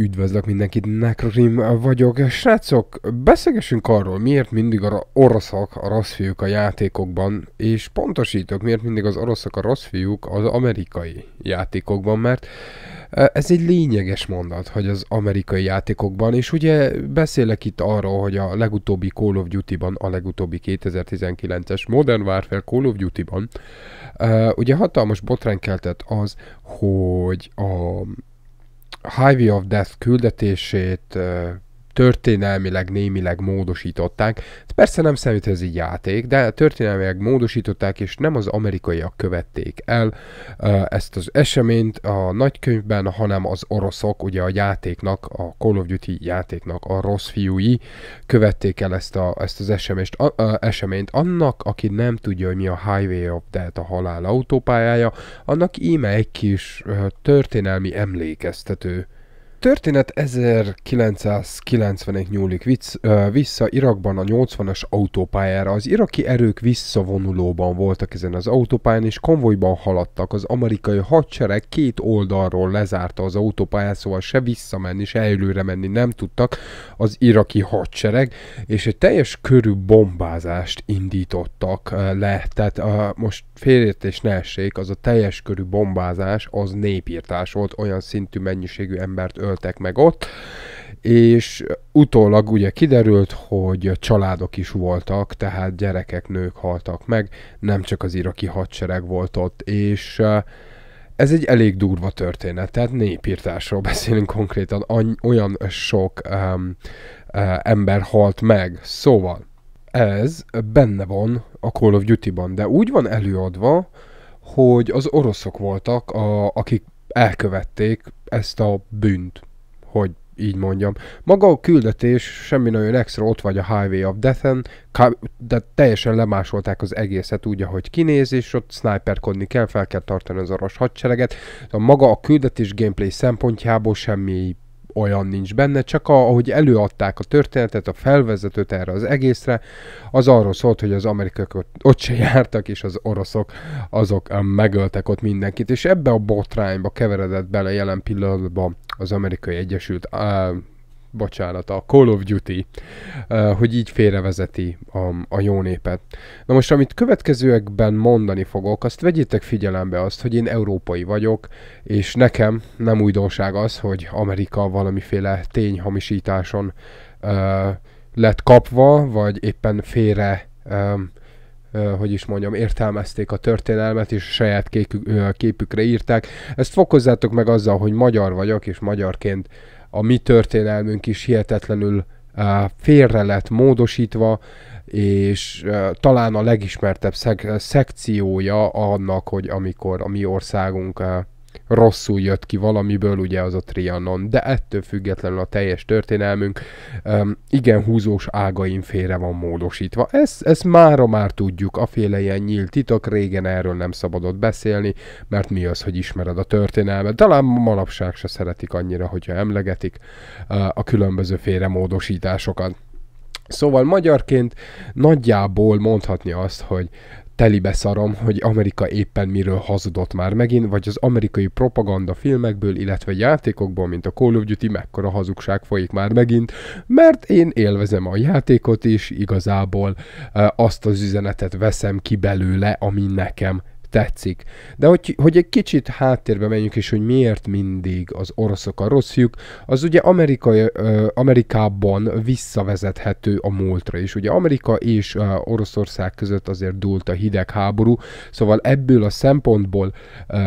Üdvözlök mindenkit, Nekrim vagyok. Srácok, beszélgessünk arról, miért mindig a oroszok a rossz fiúk a játékokban, és pontosítok, miért mindig az oroszok a rossz fiúk az amerikai játékokban, mert e, ez egy lényeges mondat, hogy az amerikai játékokban, és ugye beszélek itt arról, hogy a legutóbbi Call of Duty-ban, a legutóbbi 2019-es Modern Warfare Call of Duty-ban, e, ugye hatalmas botrány keltett az, hogy a Highway of Death küldetését történelmileg némileg módosították. Ez persze nem számít, hogy ez egy játék, de történelmileg módosították, és nem az amerikaiak követték el ezt az eseményt a nagykönyvben, hanem az oroszok, ugye a játéknak, a Call of Duty játéknak a rossz fiúi követték el ezt, a, ezt az esemést, a, a, eseményt. Annak, aki nem tudja, hogy mi a Highway of Death, a halál autópályája, annak íme egy kis történelmi emlékeztető történet 1990-ig nyúlik vissza Irakban a 80-as autópályára. Az iraki erők visszavonulóban voltak ezen az autópályán, és konvojban haladtak. Az amerikai hadsereg két oldalról lezárta az autópályát, szóval se visszamenni, se előre menni nem tudtak az iraki hadsereg, és egy teljes körű bombázást indítottak le. Tehát most félértés ne essék, az a teljes körű bombázás az népírtás volt, olyan szintű mennyiségű embert öltek meg ott, és utólag ugye kiderült, hogy családok is voltak, tehát gyerekek, nők haltak meg, nem csak az iraki hadsereg volt ott, és ez egy elég durva történet, tehát népírtásról beszélünk konkrétan, olyan sok um, ember halt meg. Szóval ez benne van a Call of Duty-ban, de úgy van előadva, hogy az oroszok voltak, a, akik elkövették ezt a bűnt, hogy így mondjam. Maga a küldetés semmi nagyon extra, ott vagy a Highway of Death-en, de teljesen lemásolták az egészet úgy, ahogy kinéz, és ott sniperkodni kell, fel kell tartani az orosz hadsereget. A szóval maga a küldetés gameplay szempontjából semmi olyan nincs benne, csak a, ahogy előadták a történetet, a felvezetőt erre az egészre, az arról szólt, hogy az amerikaiak ott, ott se jártak, és az oroszok azok megöltek ott mindenkit, és ebbe a botrányba keveredett bele jelen pillanatban az amerikai Egyesült bocsánat, a Call of Duty, eh, hogy így félrevezeti a, a jó népet. Na most, amit következőekben mondani fogok, azt vegyétek figyelembe azt, hogy én európai vagyok, és nekem nem újdonság az, hogy Amerika valamiféle tényhamisításon ö, eh, lett kapva, vagy éppen félre ö, eh, hogy is mondjam, értelmezték a történelmet, és a saját képükre írták. Ezt fokozzátok meg azzal, hogy magyar vagyok, és magyarként a mi történelmünk is hihetetlenül félre lett módosítva, és talán a legismertebb szek- szekciója annak, hogy amikor a mi országunk rosszul jött ki valamiből, ugye az a Trianon, de ettől függetlenül a teljes történelmünk um, igen húzós ágain félre van módosítva. Ezt, ezt mára már tudjuk, a féle ilyen nyílt titok, régen erről nem szabadott beszélni, mert mi az, hogy ismered a történelmet. Talán manapság se szeretik annyira, hogyha emlegetik uh, a különböző módosításokat. Szóval magyarként nagyjából mondhatni azt, hogy telibe szarom, hogy Amerika éppen miről hazudott már megint, vagy az amerikai propaganda filmekből, illetve játékokból, mint a Call of Duty, mekkora hazugság folyik már megint, mert én élvezem a játékot is, igazából azt az üzenetet veszem ki belőle, ami nekem tetszik. De hogy, hogy egy kicsit háttérbe menjünk, és hogy miért mindig az oroszok a rossz fiúk, az ugye Amerika, Amerikában visszavezethető a múltra is. Ugye Amerika és Oroszország között azért dúlt a hidegháború, szóval ebből a szempontból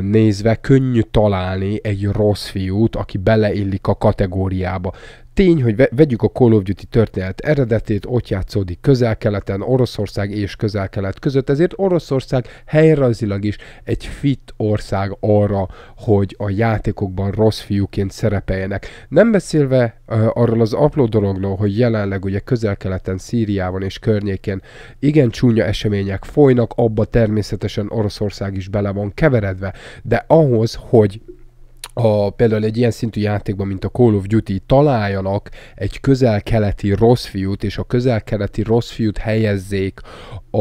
nézve könnyű találni egy rossz fiút, aki beleillik a kategóriába. Tény, hogy ve- vegyük a Call of Duty történet eredetét, ott játszódik közel-keleten, Oroszország és közel-kelet között, ezért Oroszország helyrajzilag is egy fit ország arra, hogy a játékokban rossz fiúként szerepeljenek. Nem beszélve uh, arról az apró dologról, hogy jelenleg ugye közel-keleten, Szíriában és környékén igen csúnya események folynak, abba természetesen Oroszország is bele van keveredve, de ahhoz, hogy a, például egy ilyen szintű játékban, mint a Call of Duty, találjanak egy közel-keleti rossz fiút, és a közel-keleti rossz fiút helyezzék a,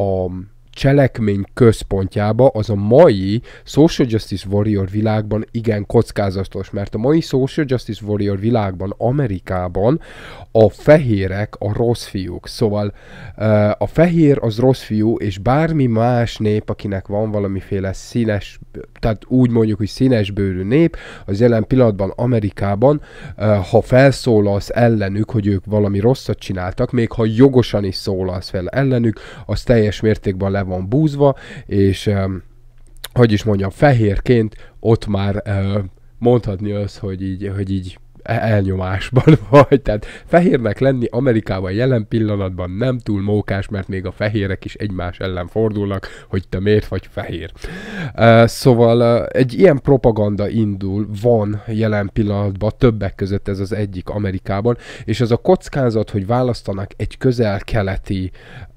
a cselekmény központjába, az a mai Social Justice Warrior világban igen kockázatos, mert a mai Social Justice Warrior világban, Amerikában a fehérek a rossz fiúk. Szóval a fehér az rossz fiú, és bármi más nép, akinek van valamiféle színes, tehát úgy mondjuk, hogy színes bőrű nép, az jelen pillanatban Amerikában, ha felszólalsz ellenük, hogy ők valami rosszat csináltak, még ha jogosan is szólalsz fel ellenük, az teljes mértékben le van búzva, és hogy is mondjam, fehérként ott már mondhatni az, hogy így, hogy így E- elnyomásban vagy. Tehát fehérnek lenni Amerikában jelen pillanatban nem túl mókás, mert még a fehérek is egymás ellen fordulnak, hogy te miért vagy fehér. E, szóval e, egy ilyen propaganda indul, van jelen pillanatban, többek között ez az egyik Amerikában, és az a kockázat, hogy választanak egy közel-keleti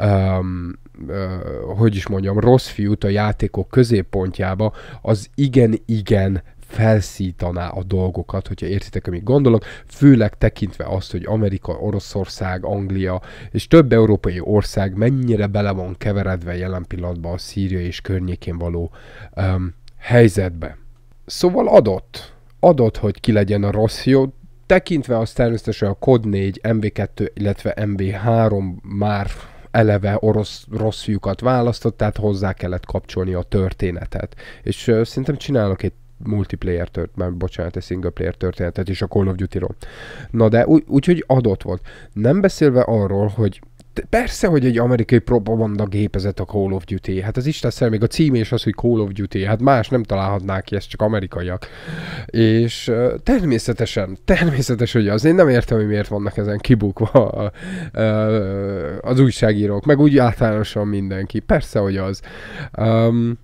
um, hogy is mondjam, rossz fiút a játékok középpontjába, az igen-igen felszítaná a dolgokat, hogyha értitek, amit gondolok, főleg tekintve azt, hogy Amerika, Oroszország, Anglia és több európai ország mennyire bele van keveredve jelen pillanatban a Szíria és környékén való um, helyzetbe. Szóval adott, adott, hogy ki legyen a rossz jó, tekintve azt természetesen a COD 4, MV2, illetve MV3 már eleve orosz rossz fiúkat választott, tehát hozzá kellett kapcsolni a történetet. És uh, szerintem csinálok egy multiplayer már bocsánat, egy single player történetet is a Call of Duty-ról. Na de úgyhogy úgy, hogy adott volt. Nem beszélve arról, hogy persze, hogy egy amerikai propaganda gépezet a Call of Duty. Hát az Isten szerint még a cím és az, hogy Call of Duty. Hát más nem találhatnák ki, ezt csak amerikaiak. És természetesen, természetesen, természetes, hogy az. Én nem értem, hogy miért vannak ezen kibukva a, a, az újságírók, meg úgy általánosan mindenki. Persze, hogy az. Um,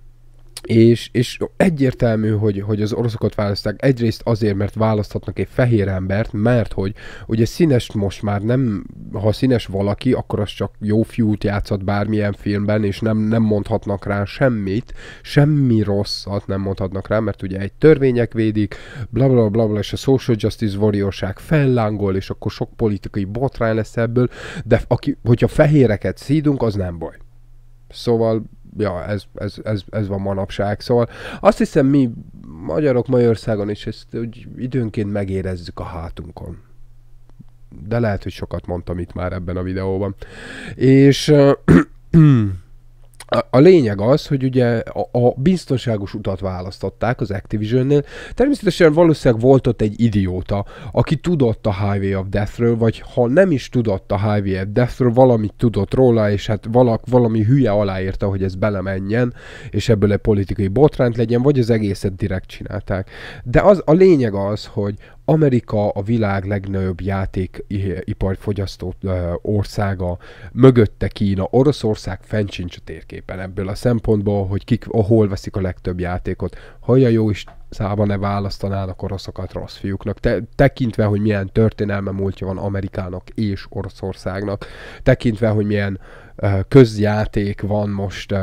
és, és egyértelmű, hogy, hogy az oroszokat választák Egyrészt azért, mert választhatnak egy fehér embert, mert hogy ugye színes most már nem, ha színes valaki, akkor az csak jó fiút játszhat bármilyen filmben, és nem, nem mondhatnak rá semmit, semmi rosszat nem mondhatnak rá, mert ugye egy törvények védik, bla bla bla, bla és a social justice warriorság fellángol, és akkor sok politikai botrány lesz ebből, de aki, hogyha fehéreket szídunk, az nem baj. Szóval ja, ez, ez, ez, ez van manapság. Szóval azt hiszem mi magyarok Magyarországon is ezt úgy időnként megérezzük a hátunkon. De lehet, hogy sokat mondtam itt már ebben a videóban. És a, a lényeg az, hogy ugye a, a biztonságos utat választották az Activision-nél. Természetesen valószínűleg volt ott egy idióta, aki tudott a Highway of Death-ről, vagy ha nem is tudott a Highway of Death-ről, valamit tudott róla, és hát valak, valami hülye aláírta, hogy ez belemenjen, és ebből egy politikai botránt legyen, vagy az egészet direkt csinálták. De az a lényeg az, hogy Amerika a világ legnagyobb fogyasztó országa, mögötte Kína, Oroszország fent sincs a térképen ebből a szempontból, hogy kik, ahol veszik a legtöbb játékot. ha a jó is szába ne választanának oroszokat rossz fiúknak, Te, tekintve, hogy milyen történelme múltja van Amerikának és Oroszországnak, tekintve, hogy milyen uh, közjáték van most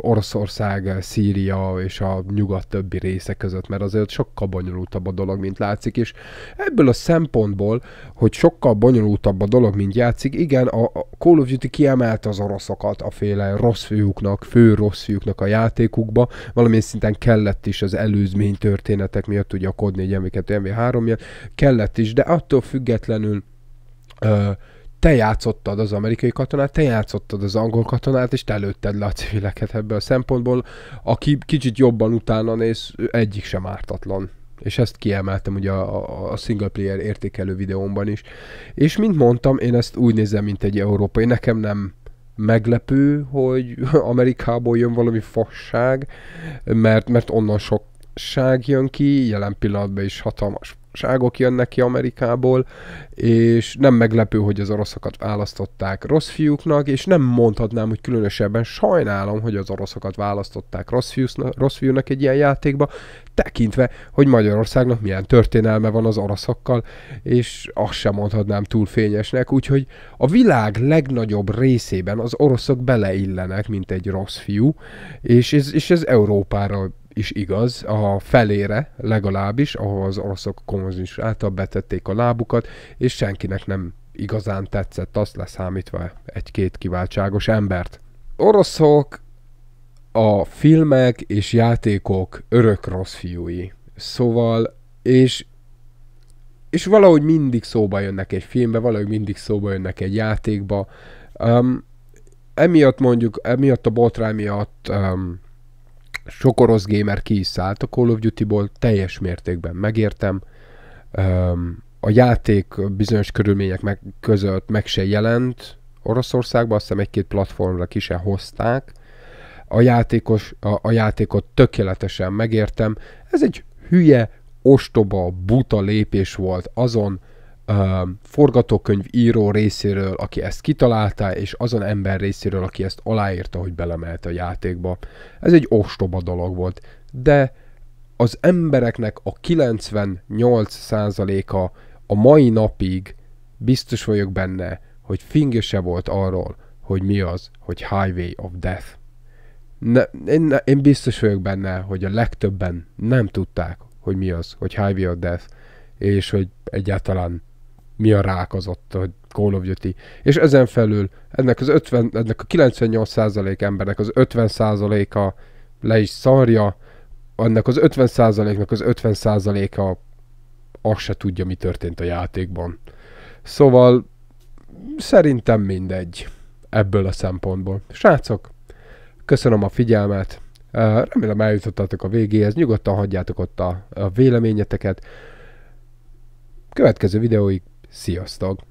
Oroszország, Szíria és a nyugat többi része között, mert azért sokkal bonyolultabb a dolog, mint látszik, és ebből a szempontból, hogy sokkal bonyolultabb a dolog, mint játszik, igen, a Call of Duty kiemelte az oroszokat a féle rossz fiúknak, fő rossz fiúknak a játékukba, valamilyen szinten kellett is az előzmény történetek miatt, ugye a Cod 4, MV2, MV3 miatt, kellett is, de attól függetlenül Uh, te játszottad az amerikai katonát, te játszottad az angol katonát, és te lőtted le a civileket ebből a szempontból, aki kicsit jobban utána néz, egyik sem ártatlan. És ezt kiemeltem ugye a, a, single player értékelő videómban is. És mint mondtam, én ezt úgy nézem, mint egy európai. Nekem nem meglepő, hogy Amerikából jön valami fasság, mert, mert onnan sok ság jön ki, jelen pillanatban is hatalmas ságok jönnek ki Amerikából, és nem meglepő, hogy az oroszokat választották rossz fiúknak, és nem mondhatnám, hogy különösebben sajnálom, hogy az oroszokat választották rossz, fiúsznak, rossz fiúnak egy ilyen játékba, tekintve, hogy Magyarországnak milyen történelme van az oroszokkal, és azt sem mondhatnám túl fényesnek, úgyhogy a világ legnagyobb részében az oroszok beleillenek, mint egy rossz fiú, és ez, és ez Európára is igaz, a felére legalábbis, ahol az oroszok kommunizmus által betették a lábukat, és senkinek nem igazán tetszett, azt leszámítva egy-két kiváltságos embert. Oroszok a filmek és játékok örök rossz fiúi. Szóval, és és valahogy mindig szóba jönnek egy filmbe, valahogy mindig szóba jönnek egy játékba. Um, emiatt mondjuk, emiatt a botrány miatt um, sok orosz gamer ki is szállt a Call of Duty-ból, teljes mértékben megértem. A játék bizonyos körülmények meg, között meg se jelent Oroszországban, azt hiszem egy-két platformra ki se hozták. A, játékos, a, a játékot tökéletesen megértem. Ez egy hülye, ostoba, buta lépés volt azon, Um, forgatókönyv író részéről, aki ezt kitalálta, és azon ember részéről, aki ezt aláírta, hogy belemelt a játékba. Ez egy ostoba dolog volt, de az embereknek a 98%-a a mai napig biztos vagyok benne, hogy fingja se volt arról, hogy mi az, hogy Highway of Death. Ne, én, én biztos vagyok benne, hogy a legtöbben nem tudták, hogy mi az, hogy Highway of Death, és hogy egyáltalán mi a rák az ott, hogy Call of Duty. És ezen felül ennek az 50, ennek a 98% embernek az 50%-a le is szarja, annak az 50%-nak az 50%-a azt se tudja, mi történt a játékban. Szóval szerintem mindegy ebből a szempontból. Srácok, köszönöm a figyelmet, eh, remélem eljutottatok a végéhez, nyugodtan hagyjátok ott a, a véleményeteket. Következő videóig Sziasztok!